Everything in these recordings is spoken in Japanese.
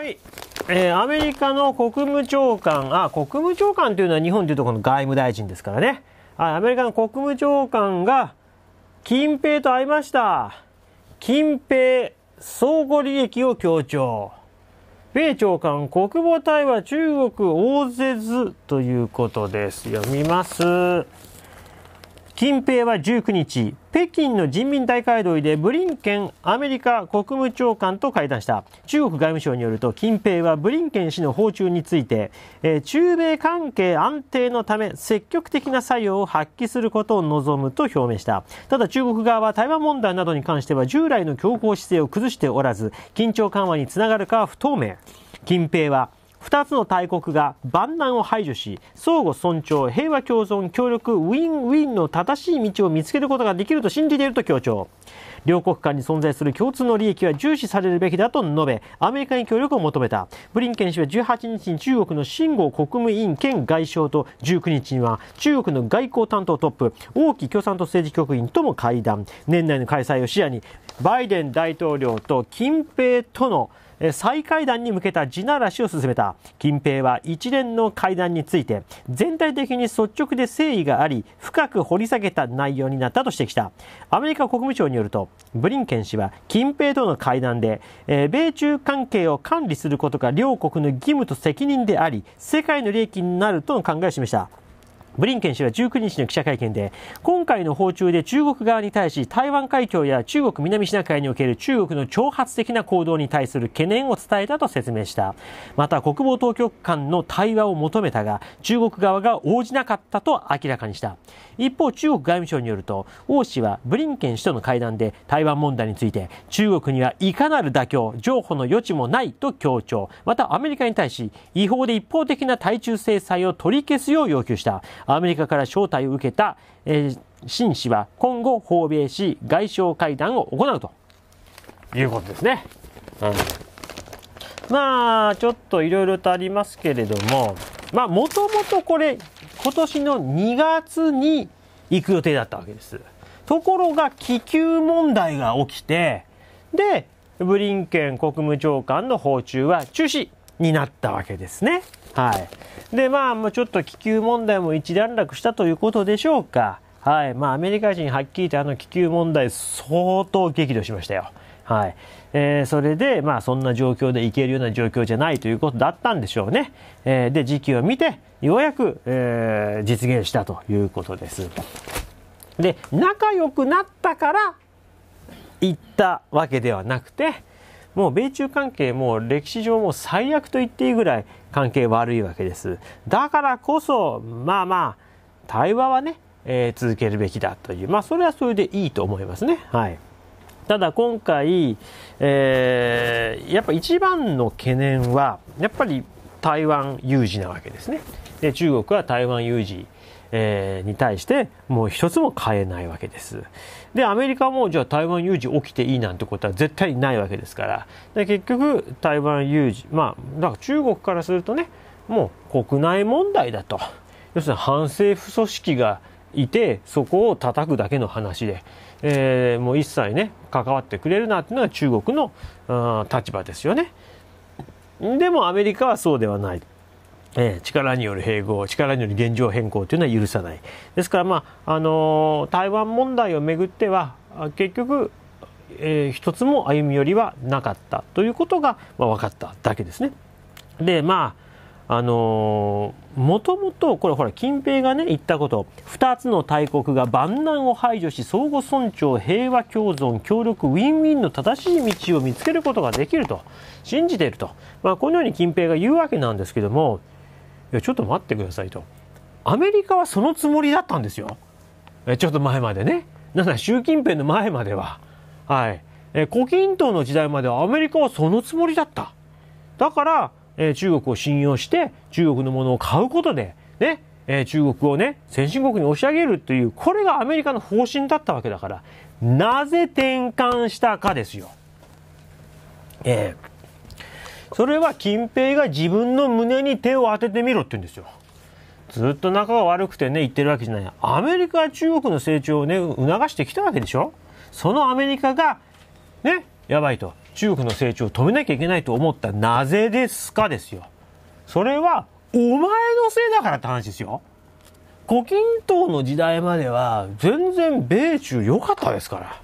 はい。えー、アメリカの国務長官、あ、国務長官というのは日本でいうとこの外務大臣ですからね。あ、アメリカの国務長官が、近平と会いました。近平、相互利益を強調。米長官、国防対話、中国応ぜずということです。読みます。近平は19日、北京の人民大会堂でブリンケンアメリカ国務長官と会談した。中国外務省によると、近平はブリンケン氏の訪中について、えー、中米関係安定のため積極的な作用を発揮することを望むと表明した。ただ中国側は台湾問題などに関しては従来の強硬姿勢を崩しておらず、緊張緩和につながるかは不透明。近平は2つの大国が万難を排除し相互尊重平和共存協力ウィンウィンの正しい道を見つけることができると信じていると強調両国間に存在する共通の利益は重視されるべきだと述べアメリカに協力を求めたブリンケン氏は18日に中国の秦剛国務委員兼外相と19日には中国の外交担当トップ王毅共産党政治局員とも会談年内の開催を視野にバイデン大統領と近平との再会談に向けた地ならしを進めた近平は一連の会談について全体的に率直で誠意があり深く掘り下げた内容になったとしてきたアメリカ国務省によるとブリンケン氏は近平との会談で、え米中関係を管理することが両国の義務と責任であり世界の利益になるとの考えを示したブリンケン氏は19日の記者会見で、今回の訪中で中国側に対し、台湾海峡や中国南シナ海における中国の挑発的な行動に対する懸念を伝えたと説明した。また、国防当局間の対話を求めたが、中国側が応じなかったと明らかにした。一方、中国外務省によると、王氏はブリンケン氏との会談で台湾問題について、中国にはいかなる妥協、譲歩の余地もないと強調。また、アメリカに対し、違法で一方的な対中制裁を取り消すよう要求した。アメリカから招待を受けた、えー、秦氏は今後、訪米し、外相会談を行うということですね。うん、まあ、ちょっといろいろとありますけれども、まあ、もともとこれ、今年の2月に行く予定だったわけです。ところが気球問題が起きて、で、ブリンケン国務長官の訪中は中止になったわけですね。はい。で、まあ、もうちょっと気球問題も一段落したということでしょうか。はい。まあ、アメリカ人はっきり言ってあの気球問題相当激怒しましたよ。はい。えー、それで、まあ、そんな状況で行けるような状況じゃないということだったんでしょうね。えー、で、時期を見て、ようやく、えー、実現したということです。で、仲良くなったから行ったわけではなくて、もう米中関係も歴史上も最悪と言っていいぐらい関係悪いわけです。だからこそ、まあまあ、対話はね、えー、続けるべきだという、まあそれはそれでいいと思いますね。はい。ただ今回、えー、やっぱ一番の懸念は、やっぱり台湾有事なわけですね。で、中国は台湾有事、えー、に対してもう一つも変えないわけです。で、アメリカもじゃあ台湾有事起きていいなんてことは絶対にないわけですから。で、結局台湾有事、まあ、だから中国からするとね、もう国内問題だと。要するに反政府組織がいて、そこを叩くだけの話で。えー、もう一切ね関わってくれるなっていうのが中国の、立場ですよね。でもアメリカはそうではない。えー、力による併合、力による現状変更というのは許さない。ですから、まああのー、台湾問題をめぐっては、結局、えー、一つも歩み寄りはなかったということが、まあ、分かっただけですね。で、まあ、あのー、もともと、これほら、近平がね、言ったこと、2つの大国が万難を排除し、相互尊重、平和共存、協力、ウィンウィンの正しい道を見つけることができると、信じていると。まあ、このように近平が言うわけなんですけども、いや、ちょっと待ってくださいと。アメリカはそのつもりだったんですよ。え、ちょっと前までね。なんだ、習近平の前までは。はい。え、胡錦涛の時代まではアメリカはそのつもりだった。だから、え中国を信用して、中国のものを買うことで、ね、え中国をね、先進国に押し上げるという、これがアメリカの方針だったわけだから、なぜ転換したかですよ。えー、それは金平が自分の胸に手を当ててみろって言うんですよ。ずっと仲が悪くてね、言ってるわけじゃない。アメリカは中国の成長をね、促してきたわけでしょそのアメリカが、ね、やばいと。中国の成長を止めなきゃいけないと思ったなぜですかですよ。それは、お前のせいだからって話ですよ。胡錦涛の時代までは、全然米中良かったですから。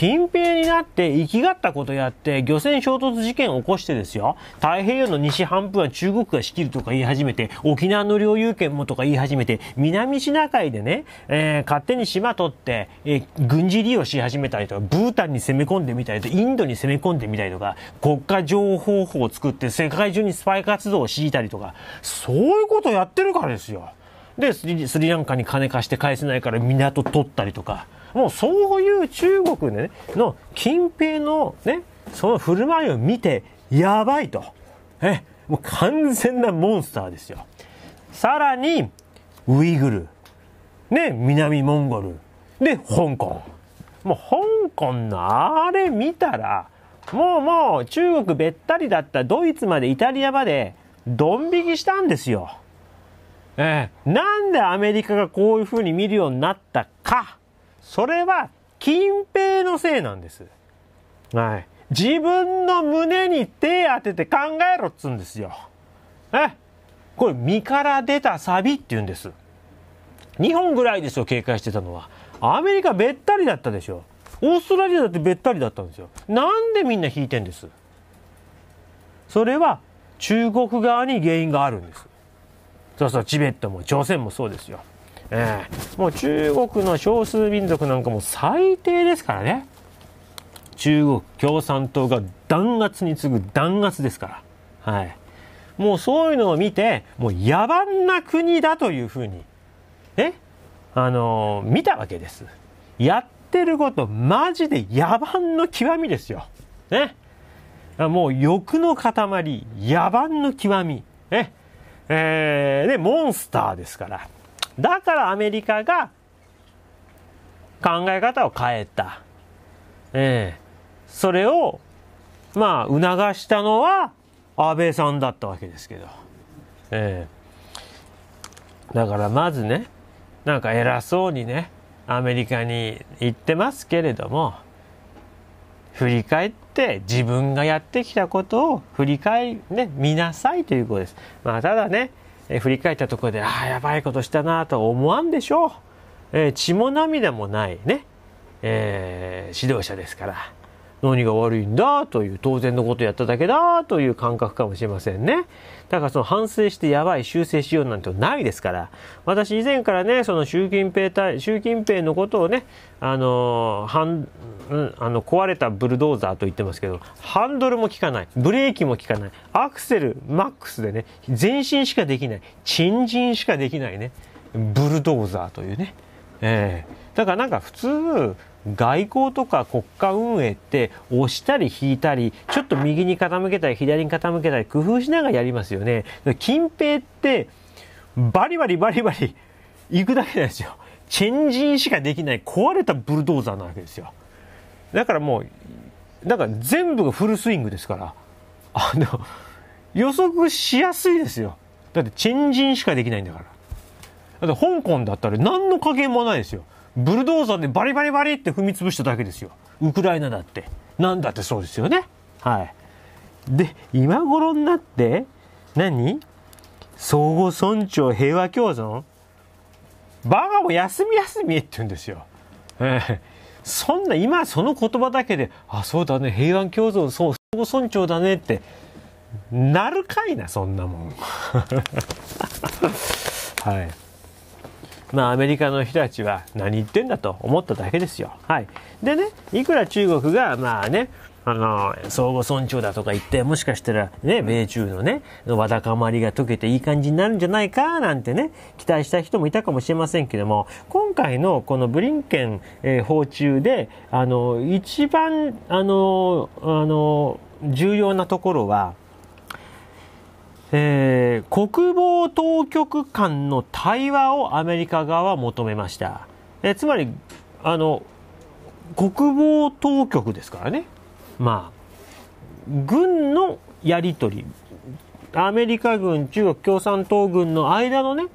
近平になって生きがったことやって、漁船衝突事件を起こしてですよ、太平洋の西半分は中国が仕切るとか言い始めて、沖縄の領有権もとか言い始めて、南シナ海でね、えー、勝手に島取って、えー、軍事利用し始めたりとか、ブータンに攻め込んでみたりとインドに攻め込んでみたりとか、国家情報法を作って世界中にスパイ活動を敷いたりとか、そういうことやってるからですよ。で、スリランカに金貸して返せないから港取ったりとか。もうそういう中国で、ね、の近平のね、その振る舞いを見て、やばいと。え、もう完全なモンスターですよ。さらに、ウイグル。ね、南モンゴル。で、香港。もう香港のあれ見たら、もうもう中国べったりだったドイツまでイタリアまでドン引きしたんですよ。ええ、なんでアメリカがこういうふうに見るようになったか。それは金平のせいなんです。はい。自分の胸に手当てて考えろっつうんですよ。えこれ、身から出たサビって言うんです。日本ぐらいですよ、警戒してたのは。アメリカべったりだったでしょ。オーストラリアだってべったりだったんですよ。なんでみんな引いてんですそれは中国側に原因があるんです。そうそう、チベットも朝鮮もそうですよ。えー、もう中国の少数民族なんかも最低ですからね。中国共産党が弾圧に次ぐ弾圧ですから。はい。もうそういうのを見て、もう野蛮な国だというふうに、えあのー、見たわけです。やってること、マジで野蛮の極みですよ。ね。もう欲の塊、野蛮の極み。え、えー、で、モンスターですから。だからアメリカが考え方を変えた。ええそれを、まあ、促したのは安倍さんだったわけですけど。ええだからまずね、なんか偉そうにね、アメリカに行ってますけれども、振り返って自分がやってきたことを振り返り、ね、見なさいということです。まあ、ただね、え振り返ったところで、ああ、やばいことしたなと思わんでしょう。えー、血も涙もないね、えー、指導者ですから。何が悪いんだという、当然のことやっただけだという感覚かもしれませんね。だからその反省してやばい、修正しようなんてないですから、私以前からね、その習近平対、習近平のことをね、あの、はん、うん、あの、壊れたブルドーザーと言ってますけど、ハンドルも効かない、ブレーキも効かない、アクセルマックスでね、前進しかできない、沈陣しかできないね、ブルドーザーというね。ええー、だからなんか普通、外交とか国家運営って押したり引いたり、ちょっと右に傾けたり左に傾けたり工夫しながらやりますよね。近平ってバリバリバリバリ行くだけなんですよ。チェンジンしかできない壊れたブルドーザーなわけですよ。だからもう、なんか全部がフルスイングですから、あの、予測しやすいですよ。だってチェンジンしかできないんだから。だって香港だったら何の加減もないですよ。ブルドーザーでバリバリバリって踏み潰しただけですよ。ウクライナだって。なんだってそうですよね。はい。で、今頃になって、何相互尊重平和共存バカも休み休みって言うんですよ。ええそんな、今その言葉だけで、あ、そうだね、平和共存、そう、相互尊重だねって、なるかいな、そんなもん。はい。まあ、アメリカの人たちは何言ってんだと思っただけですよ。はい。でね、いくら中国が、まあね、あの、相互尊重だとか言って、もしかしたらね、米中のね、わだかまりが解けていい感じになるんじゃないか、なんてね、期待した人もいたかもしれませんけども、今回のこのブリンケン、えー、訪中で、あの、一番、あの、あの、重要なところは、えー、国防当局間の対話をアメリカ側は求めました。えー、つまり、あの、国防当局ですからね。まあ、軍のやり取り、アメリカ軍、中国共産党軍の間のね、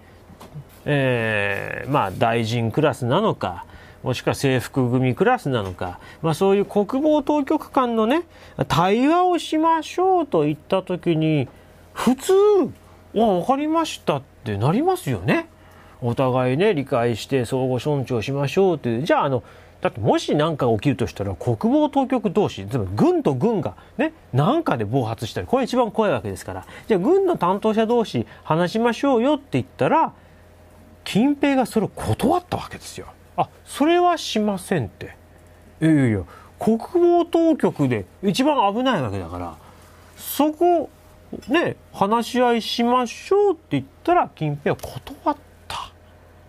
えー、まあ、大臣クラスなのか、もしくは制服組クラスなのか、まあ、そういう国防当局間のね、対話をしましょうと言った時に、普通わ分かりましたってなりますよね。お互いね、理解して相互尊重しましょうって。じゃあ、あの、だってもし何か起きるとしたら国防当局同士、つまり軍と軍がね、何かで暴発したり、これ一番怖いわけですから。じゃあ軍の担当者同士話しましょうよって言ったら、近平がそれを断ったわけですよ。あ、それはしませんって。いやいやいや、国防当局で一番危ないわけだから、そこね、話し合いしましょうって言ったら、近平は断った。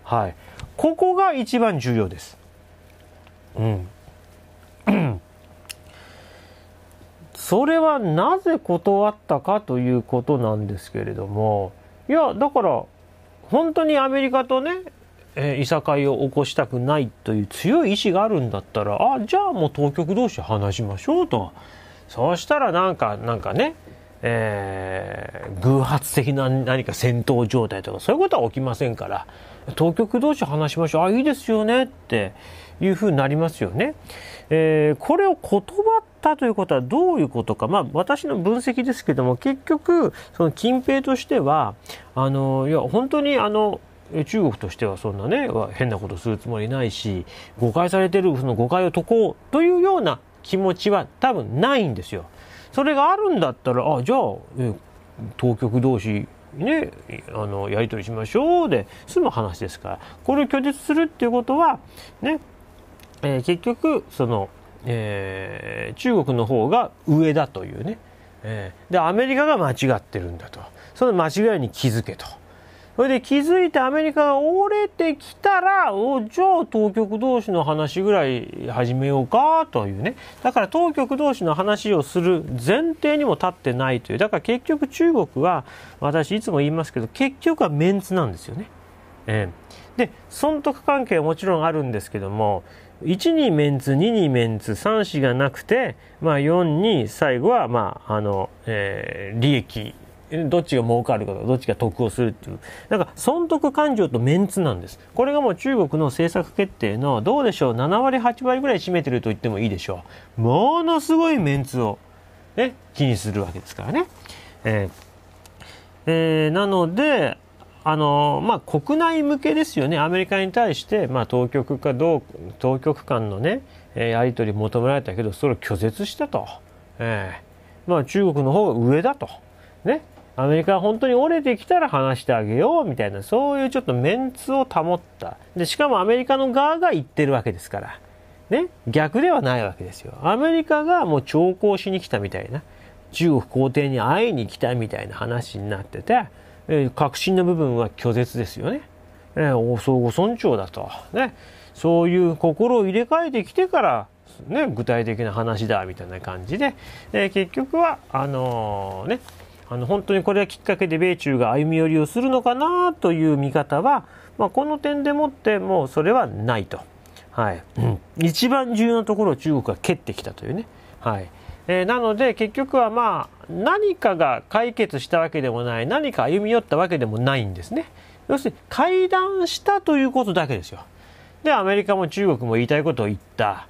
はい。ここが一番重要です。うん。それはなぜ断ったかということなんですけれども、いや、だから、本当にアメリカとね、えー、いさかいを起こしたくないという強い意志があるんだったら、あ、じゃあもう当局同士話しましょうと。そうしたらなんか、なんかね、えー、偶発的な何か戦闘状態とか、そういうことは起きませんから、当局同士話しましょう。あ、いいですよねっていうふうになりますよね。えー、これを断ったということはどういうことか。まあ、私の分析ですけども、結局、その近平としては、あの、いや、本当にあの、中国としてはそんなね、変なことするつもりないし、誤解されてる、その誤解を解こうというような気持ちは多分ないんですよ。それがあるんだったらあじゃあ、当局同士ね、あのやり取りしましょうで済む話ですからこれを拒絶するっていうことは、ねえー、結局その、えー、中国の方が上だというね、えー、でアメリカが間違ってるんだとその間違いに気づけと。それで気づいてアメリカが折れてきたら、おじゃあ当局同士の話ぐらい始めようかというね。だから当局同士の話をする前提にも立ってないという。だから結局中国は、私いつも言いますけど、結局はメンツなんですよね。えー、で、損得関係はもちろんあるんですけども、1にメンツ、2にメンツ、3子がなくて、まあ4に最後は、まあ、あの、えー、利益どっちが儲かるかどっちが得をするっていう。んか損得感情とメンツなんです。これがもう中国の政策決定の、どうでしょう、7割、8割ぐらい占めてると言ってもいいでしょう。ものすごいメンツを、ね、気にするわけですからね。えー、えー、なので、あのまあ、国内向けですよね、アメリカに対して、まあ、当局かどう当局間の、ね、やり取り求められたけど、それを拒絶したと、えーまあ、中国の方が上だと、ね、アメリカが本当に折れてきたら話してあげようみたいな、そういうちょっとメンツを保った。で、しかもアメリカの側が言ってるわけですから。ね、逆ではないわけですよ。アメリカがもう調校しに来たみたいな、中国皇帝に会いに来たみたいな話になってて、えー、の部分は拒絶ですよね。えー、相互尊重だと。ね、そういう心を入れ替えてきてから、ね、具体的な話だみたいな感じで、えー、結局は、あのー、ね、あの本当にこれがきっかけで米中が歩み寄りをするのかなという見方は、まあ、この点でもってもうそれはないと、はいうん、一番重要なところを中国が蹴ってきたというね、はいえー、なので結局はまあ何かが解決したわけでもない何か歩み寄ったわけでもないんですね要するに会談したということだけですよでアメリカも中国も言いたいことを言った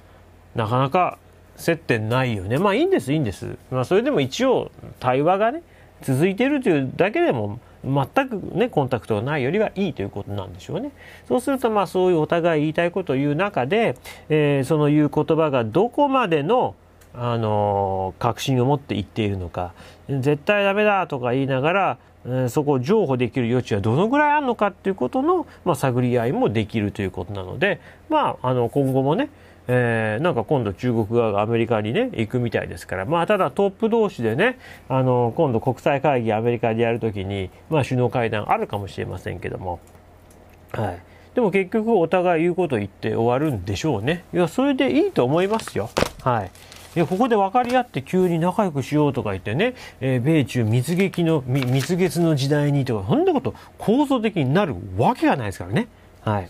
なかなか接点ないよねまあいいんですいいんです、まあ、それでも一応対話がね続いているというだけでも全く、ね、コンタクトがないよりはいいということなんでしょうね。そうすると、まあ、そういうお互い言いたいことを言う中で、えー、その言う言葉がどこまでのあの確信を持って言っているのか絶対ダメだとか言いながら、えー、そこを譲歩できる余地はどのぐらいあるのかっていうことの、まあ、探り合いもできるということなので、まあ、あの今後もね、えー、なんか今度中国側がアメリカにね、行くみたいですから、まあただトップ同士でね、あの、今度国際会議アメリカでやるときに、まあ首脳会談あるかもしれませんけども、はい。でも結局お互い言うこと言って終わるんでしょうね。いや、それでいいと思いますよ。はい。ここで分かり合って急に仲良くしようとか言ってね、えー、米中蜜月の蜜月の時代にとかそんなこと構造的になるわけがないですからね。はい